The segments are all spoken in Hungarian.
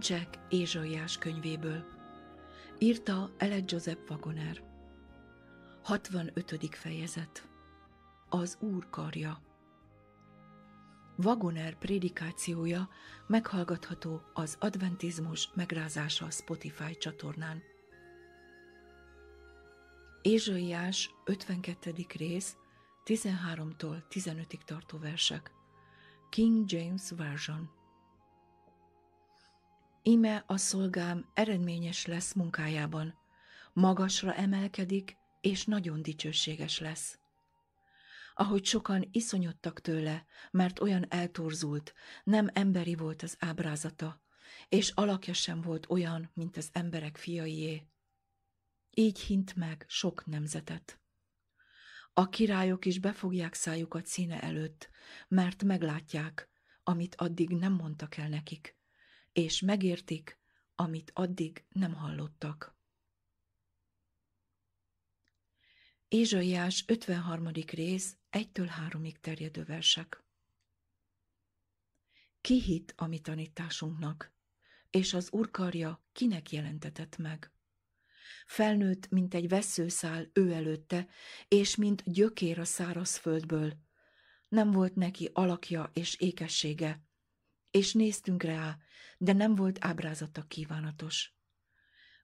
Kincsek Ézsaiás könyvéből. Írta Ele Joseph Wagoner. 65. fejezet. Az Úr karja. Wagoner prédikációja meghallgatható az Adventizmus megrázása Spotify csatornán. Ézsaiás 52. rész 13-tól 15-ig tartó versek. King James Version Ime a szolgám eredményes lesz munkájában, magasra emelkedik, és nagyon dicsőséges lesz. Ahogy sokan iszonyodtak tőle, mert olyan eltorzult, nem emberi volt az ábrázata, és alakja sem volt olyan, mint az emberek fiaié. Így hint meg sok nemzetet. A királyok is befogják szájukat színe előtt, mert meglátják, amit addig nem mondtak el nekik – és megértik, amit addig nem hallottak. Ézsaiás 53. rész 1-től 3-ig terjedő versek. Ki hit a mi tanításunknak, és az urkarja kinek jelentetett meg? Felnőtt, mint egy veszőszál ő előtte, és mint gyökér a száraz földből. Nem volt neki alakja és ékessége, és néztünk rá, de nem volt ábrázata kívánatos.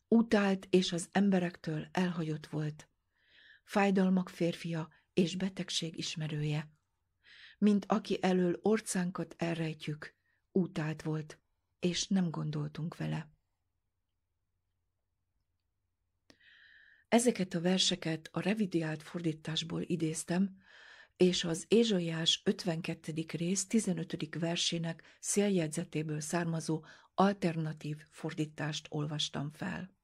Utált és az emberektől elhagyott volt. Fájdalmak férfia és betegség ismerője. Mint aki elől orcánkat elrejtjük, utált volt, és nem gondoltunk vele. Ezeket a verseket a revidiált fordításból idéztem, és az Ézsaiás 52. rész 15. versének széljegyzetéből származó alternatív fordítást olvastam fel.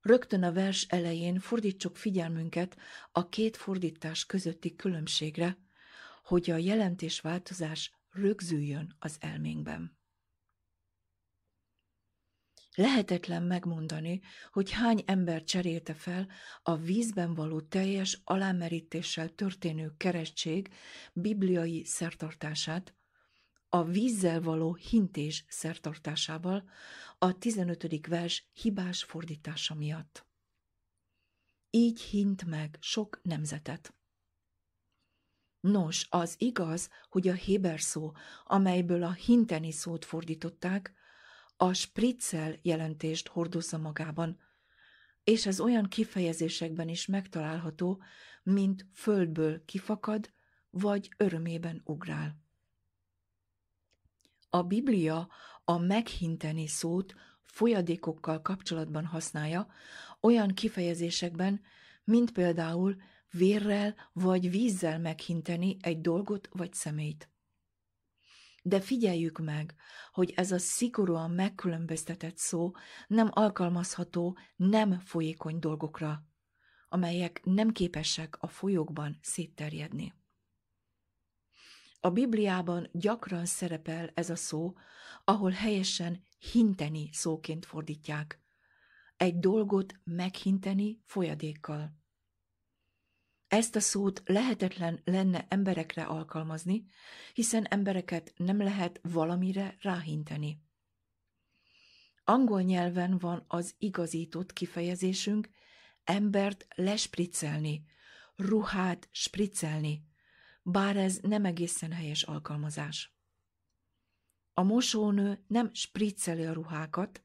Rögtön a vers elején fordítsuk figyelmünket a két fordítás közötti különbségre, hogy a jelentés változás rögzüljön az elménkben. Lehetetlen megmondani, hogy hány ember cserélte fel a vízben való teljes alámerítéssel történő keresztség bibliai szertartását, a vízzel való hintés szertartásával a 15. vers hibás fordítása miatt. Így hint meg sok nemzetet. Nos, az igaz, hogy a héber szó, amelyből a hinteni szót fordították, a spriccel jelentést hordozza magában, és ez olyan kifejezésekben is megtalálható, mint földből kifakad, vagy örömében ugrál. A Biblia a meghinteni szót folyadékokkal kapcsolatban használja, olyan kifejezésekben, mint például vérrel vagy vízzel meghinteni egy dolgot vagy személyt. De figyeljük meg, hogy ez a szigorúan megkülönböztetett szó nem alkalmazható nem folyékony dolgokra, amelyek nem képesek a folyókban szétterjedni. A Bibliában gyakran szerepel ez a szó, ahol helyesen hinteni szóként fordítják. Egy dolgot meghinteni folyadékkal. Ezt a szót lehetetlen lenne emberekre alkalmazni, hiszen embereket nem lehet valamire ráhinteni. Angol nyelven van az igazított kifejezésünk embert lespriccelni, ruhát spriccelni, bár ez nem egészen helyes alkalmazás. A mosónő nem spricceli a ruhákat,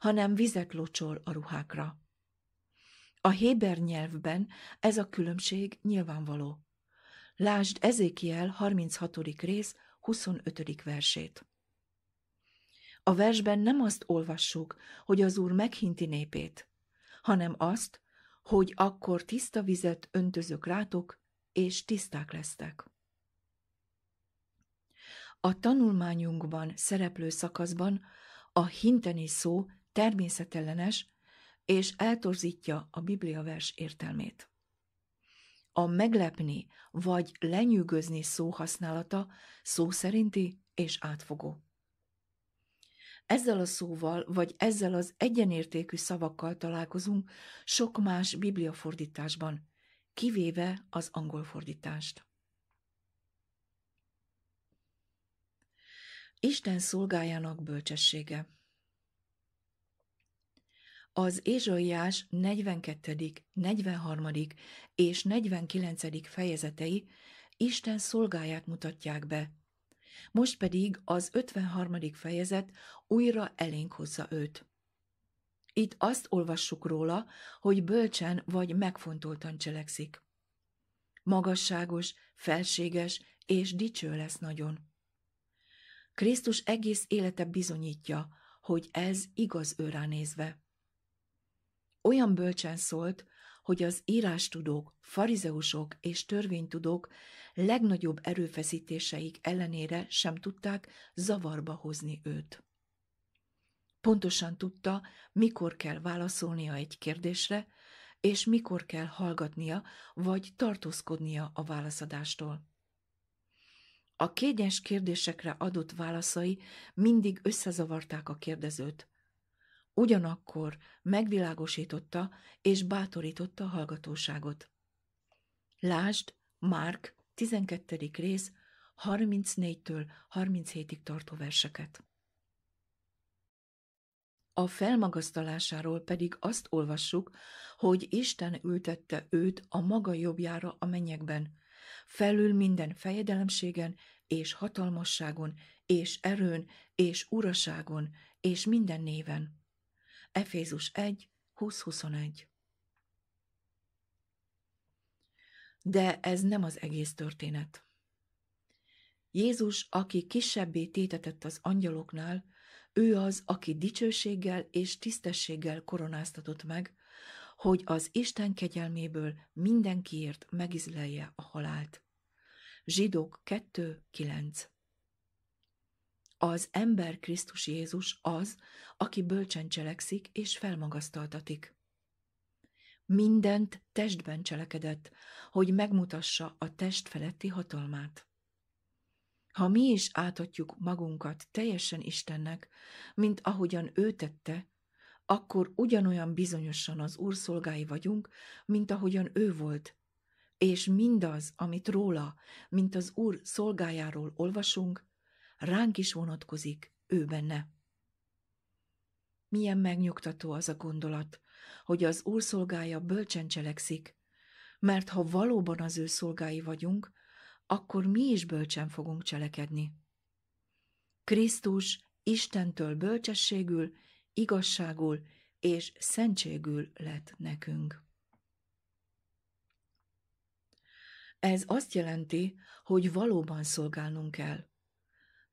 hanem vizet locsol a ruhákra. A héber nyelvben ez a különbség nyilvánvaló. Lásd Ezékiel 36. rész 25. versét. A versben nem azt olvassuk, hogy az Úr meghinti népét, hanem azt, hogy akkor tiszta vizet öntözök rátok, és tiszták lesztek. A tanulmányunkban szereplő szakaszban a hinteni szó természetellenes, és eltorzítja a Biblia vers értelmét. A meglepni vagy lenyűgözni szó használata szó szerinti és átfogó. Ezzel a szóval, vagy ezzel az egyenértékű szavakkal találkozunk sok más bibliafordításban, kivéve az angol fordítást. Isten szolgájának bölcsessége. Az Ézsaiás 42., 43. és 49. fejezetei Isten szolgáját mutatják be. Most pedig az 53. fejezet újra elénk hozza őt. Itt azt olvassuk róla, hogy bölcsen vagy megfontoltan cselekszik. Magasságos, felséges és dicső lesz nagyon. Krisztus egész élete bizonyítja, hogy ez igaz őrá nézve olyan bölcsen szólt, hogy az írástudók, farizeusok és törvénytudók legnagyobb erőfeszítéseik ellenére sem tudták zavarba hozni őt. Pontosan tudta, mikor kell válaszolnia egy kérdésre, és mikor kell hallgatnia vagy tartózkodnia a válaszadástól. A kényes kérdésekre adott válaszai mindig összezavarták a kérdezőt, Ugyanakkor megvilágosította és bátorította a hallgatóságot. Lásd, Márk 12. rész 34-től 37-ig tartó verseket. A felmagasztalásáról pedig azt olvassuk, hogy Isten ültette őt a maga jobbjára a mennyekben, felül minden fejedelemségen és hatalmasságon és erőn és uraságon és minden néven Efézus 1, 20-21 De ez nem az egész történet. Jézus, aki kisebbé tétetett az angyaloknál, ő az, aki dicsőséggel és tisztességgel koronáztatott meg, hogy az Isten kegyelméből mindenkiért megizlelje a halált. Zsidók 2.9 az ember Krisztus Jézus az, aki bölcsen cselekszik és felmagasztaltatik. Mindent testben cselekedett, hogy megmutassa a test feletti hatalmát. Ha mi is átadjuk magunkat teljesen Istennek, mint ahogyan ő tette, akkor ugyanolyan bizonyosan az Úr szolgái vagyunk, mint ahogyan ő volt, és mindaz, amit róla, mint az Úr szolgájáról olvasunk, ránk is vonatkozik, ő benne. Milyen megnyugtató az a gondolat, hogy az Úr szolgája bölcsen cselekszik, mert ha valóban az ő szolgái vagyunk, akkor mi is bölcsen fogunk cselekedni. Krisztus Istentől bölcsességül, igazságul és szentségül lett nekünk. Ez azt jelenti, hogy valóban szolgálnunk kell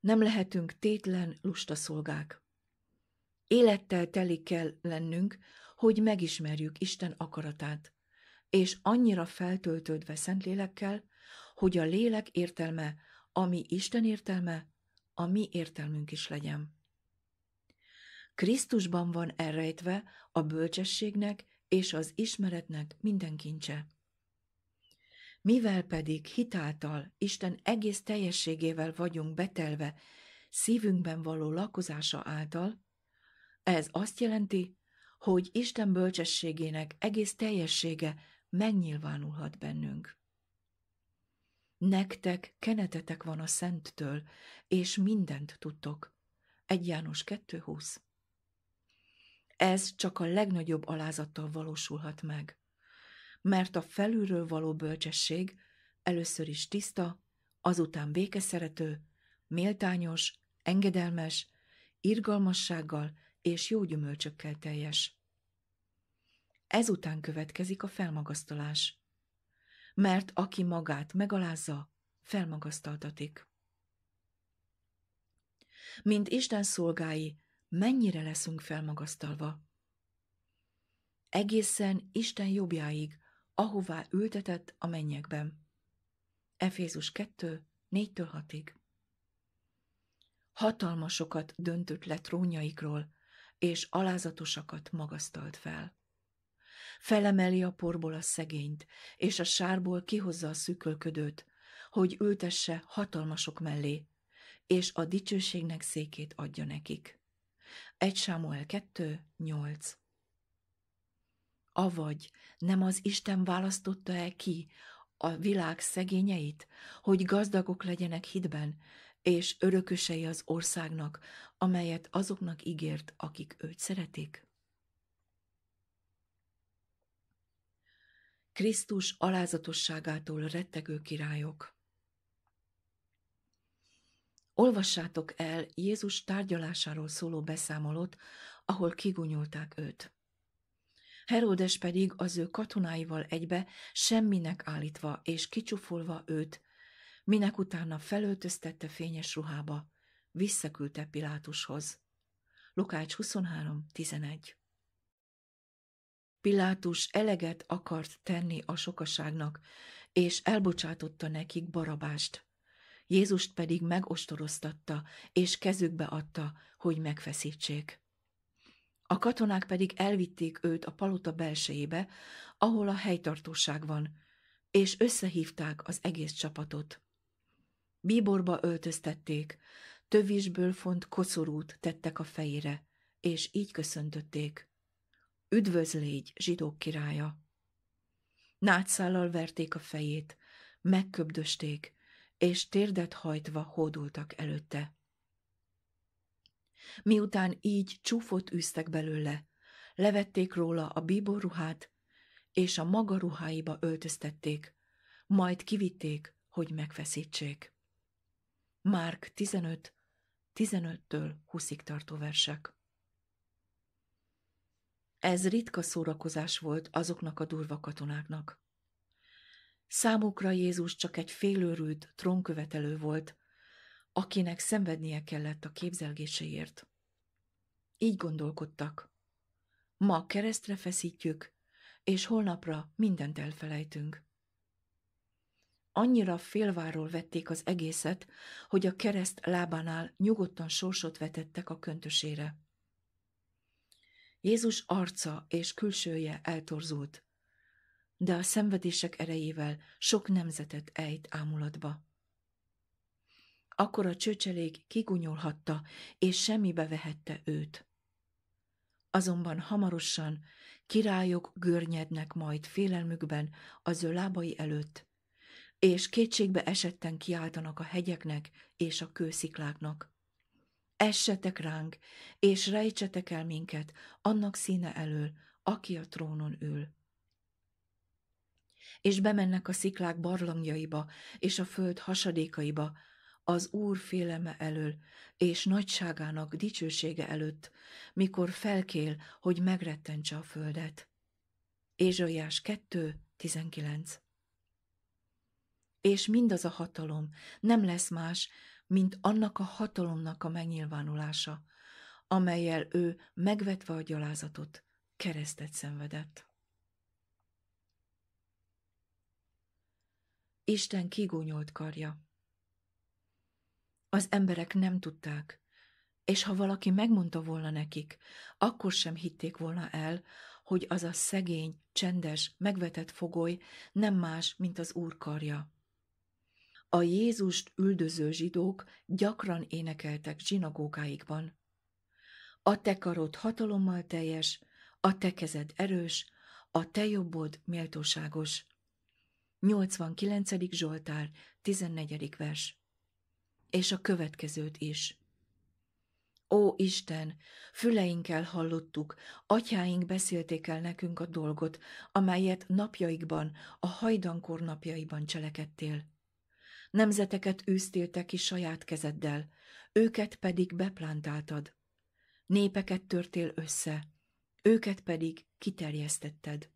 nem lehetünk tétlen lusta szolgák. Élettel teli kell lennünk, hogy megismerjük Isten akaratát, és annyira feltöltődve lélekkel, hogy a lélek értelme, ami Isten értelme, a mi értelmünk is legyen. Krisztusban van elrejtve a bölcsességnek és az ismeretnek minden kincse. Mivel pedig hitáltal, Isten egész teljességével vagyunk betelve, szívünkben való lakozása által, ez azt jelenti, hogy Isten bölcsességének egész teljessége megnyilvánulhat bennünk. Nektek kenetetek van a Szenttől, és mindent tudtok. 1 János 2.20 Ez csak a legnagyobb alázattal valósulhat meg mert a felülről való bölcsesség először is tiszta, azután békeszerető, méltányos, engedelmes, irgalmassággal és jó gyümölcsökkel teljes. Ezután következik a felmagasztalás. Mert aki magát megalázza, felmagasztaltatik. Mint Isten szolgái, mennyire leszünk felmagasztalva? Egészen Isten jobbjáig, ahová ültetett a mennyekben. Efézus 2, 4 6-ig. Hatalmasokat döntött le trónjaikról, és alázatosakat magasztalt fel. Felemeli a porból a szegényt, és a sárból kihozza a szükölködőt, hogy ültesse hatalmasok mellé, és a dicsőségnek székét adja nekik. 1 Sámuel 2, 8 Avagy nem az Isten választotta el ki a világ szegényeit, hogy gazdagok legyenek hitben, és örökösei az országnak, amelyet azoknak ígért, akik őt szeretik? Krisztus alázatosságától rettegő királyok. Olvassátok el Jézus tárgyalásáról szóló beszámolót, ahol kigunyolták őt. Heródes pedig az ő katonáival egybe, semminek állítva és kicsufolva őt, minek utána felöltöztette fényes ruhába, visszaküldte Pilátushoz. Lukács 23.11 Pilátus eleget akart tenni a sokaságnak, és elbocsátotta nekik barabást. Jézust pedig megostoroztatta, és kezükbe adta, hogy megfeszítsék. A katonák pedig elvitték őt a palota belsejébe, ahol a helytartóság van, és összehívták az egész csapatot. Bíborba öltöztették, tövisből font koszorút tettek a fejére, és így köszöntötték. Üdvözlégy, zsidók királya! Nátszállal verték a fejét, megköbdösték, és térdet hajtva hódultak előtte. Miután így csúfot űztek belőle, levették róla a bíborruhát, és a maga ruháiba öltöztették, majd kivitték, hogy megfeszítsék. Márk 15, 15-től 20-ig tartó versek. Ez ritka szórakozás volt azoknak a durva katonáknak. Számukra Jézus csak egy félőrült trónkövetelő volt, akinek szenvednie kellett a képzelgéséért. Így gondolkodtak. Ma keresztre feszítjük, és holnapra mindent elfelejtünk. Annyira félváról vették az egészet, hogy a kereszt lábánál nyugodtan sorsot vetettek a köntösére. Jézus arca és külsője eltorzult, de a szenvedések erejével sok nemzetet ejt ámulatba. Akkor a csöcselék kigunyolhatta, és semmibe vehette őt. Azonban hamarosan királyok görnyednek majd félelmükben az ő lábai előtt, és kétségbe esetten kiáltanak a hegyeknek és a kőszikláknak. Essetek ránk, és rejtsetek el minket annak színe elől, aki a trónon ül. És bemennek a sziklák barlangjaiba és a föld hasadékaiba, az Úr féleme elől, és nagyságának dicsősége előtt, mikor felkél, hogy megrettentse a földet. Ézsaiás 2.19 És mindaz a hatalom nem lesz más, mint annak a hatalomnak a megnyilvánulása, amelyel ő megvetve a gyalázatot, keresztet szenvedett. Isten kigúnyolt karja. Az emberek nem tudták, és ha valaki megmondta volna nekik, akkor sem hitték volna el, hogy az a szegény, csendes, megvetett fogoly nem más, mint az úr karja. A Jézust üldöző zsidók gyakran énekeltek zsinagógáikban. A te karod hatalommal teljes, a te kezed erős, a te jobbod méltóságos. 89. Zsoltár, 14. vers és a következőt is. Ó Isten, füleinkkel hallottuk, atyáink beszélték el nekünk a dolgot, amelyet napjaikban, a hajdankor napjaiban cselekedtél. Nemzeteket űztél ki saját kezeddel, őket pedig beplántáltad. Népeket törtél össze, őket pedig kiterjesztetted.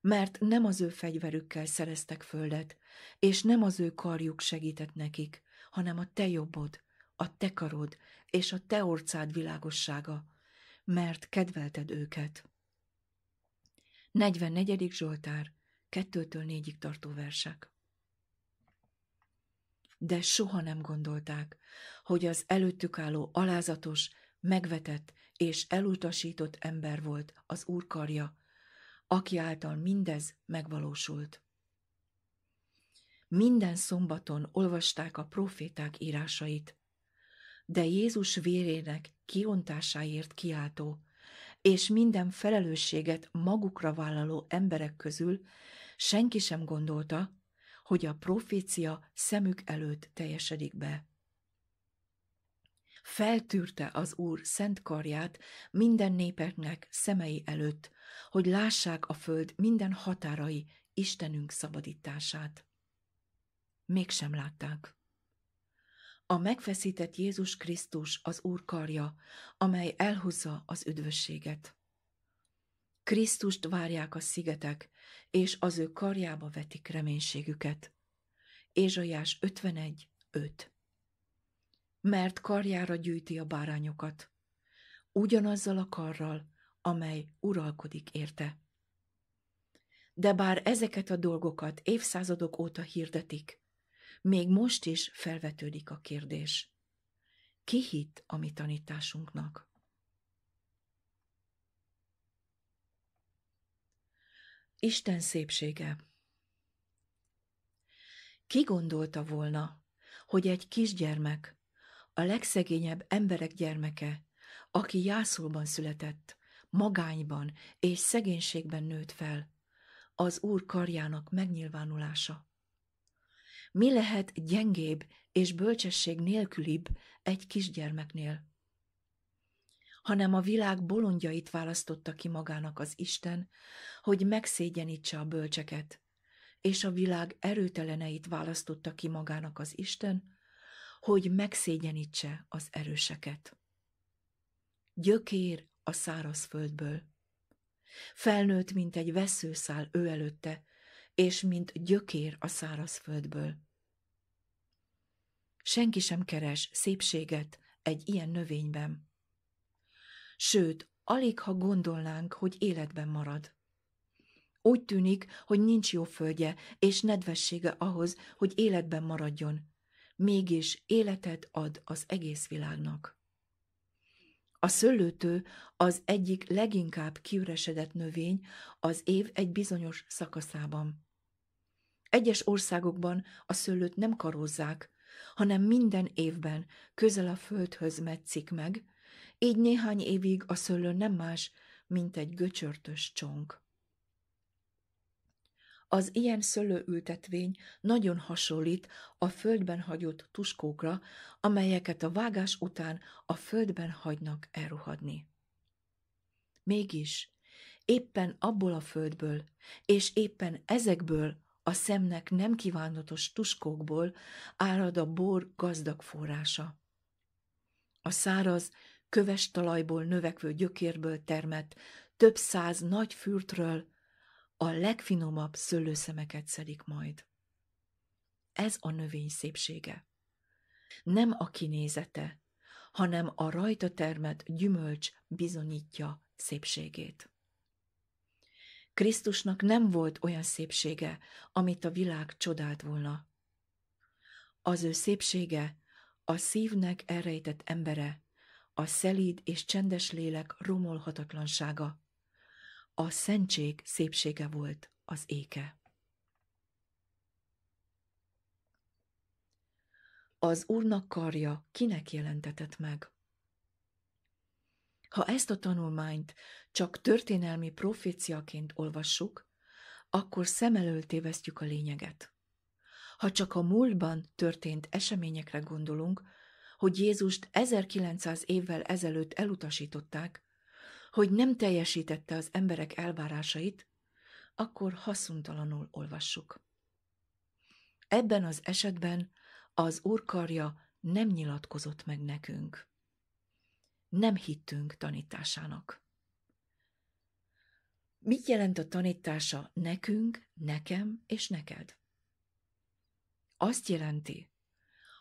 Mert nem az ő fegyverükkel szereztek földet, és nem az ő karjuk segített nekik, hanem a te jobbod, a te karod és a te orcád világossága, mert kedvelted őket. 44. Zsoltár, 2-től 4 tartó versek. De soha nem gondolták, hogy az előttük álló alázatos, megvetett és elutasított ember volt az úrkarja, aki által mindez megvalósult minden szombaton olvasták a proféták írásait, de Jézus vérének kiontásáért kiáltó és minden felelősséget magukra vállaló emberek közül senki sem gondolta, hogy a profécia szemük előtt teljesedik be. Feltűrte az Úr szent karját minden népeknek szemei előtt, hogy lássák a föld minden határai Istenünk szabadítását mégsem látták. A megfeszített Jézus Krisztus az Úr karja, amely elhozza az üdvösséget. Krisztust várják a szigetek, és az ő karjába vetik reménységüket. Ézsaiás 51. 5. Mert karjára gyűjti a bárányokat, ugyanazzal a karral, amely uralkodik érte. De bár ezeket a dolgokat évszázadok óta hirdetik, még most is felvetődik a kérdés. Ki hitt a mi tanításunknak? Isten szépsége Ki gondolta volna, hogy egy kisgyermek, a legszegényebb emberek gyermeke, aki jászolban született, magányban és szegénységben nőtt fel, az Úr karjának megnyilvánulása. Mi lehet gyengébb és bölcsesség nélkülibb egy kisgyermeknél? Hanem a világ bolondjait választotta ki magának az Isten, hogy megszégyenítse a bölcseket, és a világ erőteleneit választotta ki magának az Isten, hogy megszégyenítse az erőseket. Gyökér a száraz földből. Felnőtt, mint egy veszőszál ő előtte, és mint gyökér a szárazföldből. Senki sem keres szépséget egy ilyen növényben. Sőt, alig ha gondolnánk, hogy életben marad. Úgy tűnik, hogy nincs jó földje és nedvessége ahhoz, hogy életben maradjon. Mégis életet ad az egész világnak. A szőlőtő az egyik leginkább kiüresedett növény az év egy bizonyos szakaszában. Egyes országokban a szőlőt nem karozzák, hanem minden évben közel a földhöz metszik meg, így néhány évig a szőlő nem más, mint egy göcsörtös csonk. Az ilyen szőlőültetvény nagyon hasonlít a földben hagyott tuskókra, amelyeket a vágás után a földben hagynak elruhadni. Mégis, éppen abból a földből, és éppen ezekből a szemnek nem kívánatos tuskókból árad a bor gazdag forrása. A száraz, köves talajból növekvő gyökérből termett, több száz nagy fürtről, a legfinomabb szőlőszemeket szedik majd. Ez a növény szépsége. Nem a kinézete, hanem a rajta termett gyümölcs bizonyítja szépségét. Krisztusnak nem volt olyan szépsége, amit a világ csodált volna. Az ő szépsége a szívnek elrejtett embere, a szelíd és csendes lélek romolhatatlansága, a szentség szépsége volt az éke. Az Úrnak karja kinek jelentetett meg? Ha ezt a tanulmányt csak történelmi proféciaként olvassuk, akkor szem elől tévesztjük a lényeget. Ha csak a múltban történt eseményekre gondolunk, hogy Jézust 1900 évvel ezelőtt elutasították, hogy nem teljesítette az emberek elvárásait, akkor haszuntalanul olvassuk. Ebben az esetben az úrkarja nem nyilatkozott meg nekünk. Nem hittünk tanításának. Mit jelent a tanítása nekünk, nekem és neked? Azt jelenti,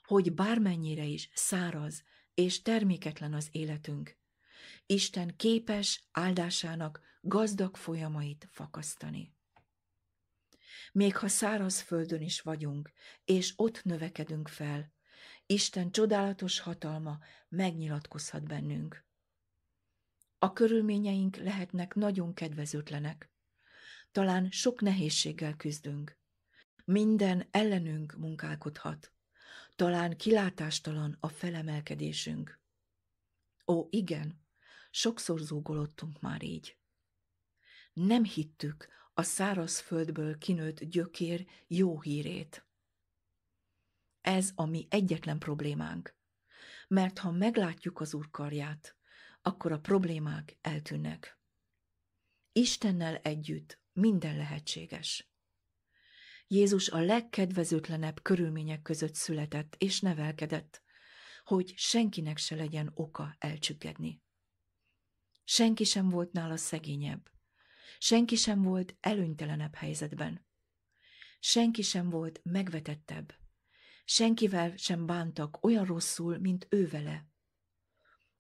hogy bármennyire is száraz és terméketlen az életünk, Isten képes áldásának gazdag folyamait fakasztani. Még ha földön is vagyunk, és ott növekedünk fel, Isten csodálatos hatalma megnyilatkozhat bennünk. A körülményeink lehetnek nagyon kedvezőtlenek. Talán sok nehézséggel küzdünk. Minden ellenünk munkálkodhat. Talán kilátástalan a felemelkedésünk. Ó, igen, Sokszor zúgolottunk már így. Nem hittük a száraz földből kinőtt gyökér jó hírét. Ez a mi egyetlen problémánk, mert ha meglátjuk az úr karját, akkor a problémák eltűnnek. Istennel együtt minden lehetséges. Jézus a legkedvezőtlenebb körülmények között született és nevelkedett, hogy senkinek se legyen oka elcsüggedni. Senki sem volt nála szegényebb. Senki sem volt előnytelenebb helyzetben. Senki sem volt megvetettebb. Senkivel sem bántak olyan rosszul, mint ő vele.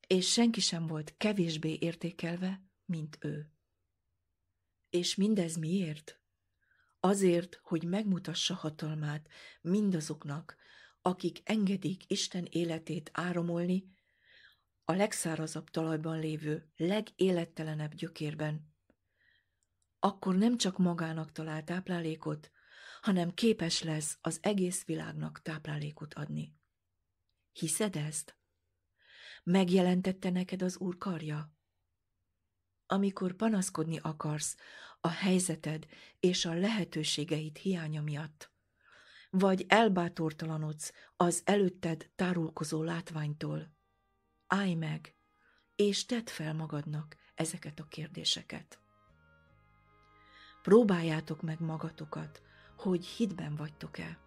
És senki sem volt kevésbé értékelve, mint ő. És mindez miért? Azért, hogy megmutassa hatalmát mindazoknak, akik engedik Isten életét áramolni, a legszárazabb talajban lévő, legélettelenebb gyökérben, akkor nem csak magának talál táplálékot, hanem képes lesz az egész világnak táplálékot adni. Hiszed ezt? Megjelentette neked az Úr karja? Amikor panaszkodni akarsz a helyzeted és a lehetőségeid hiánya miatt, vagy elbátortalanodsz az előtted tárulkozó látványtól, állj meg, és tedd fel magadnak ezeket a kérdéseket. Próbáljátok meg magatokat, hogy hitben vagytok-e.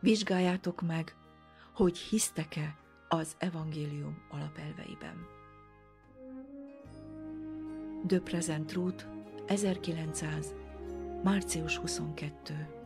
Vizsgáljátok meg, hogy hisztek-e az evangélium alapelveiben. The Present Truth 1900. március 22.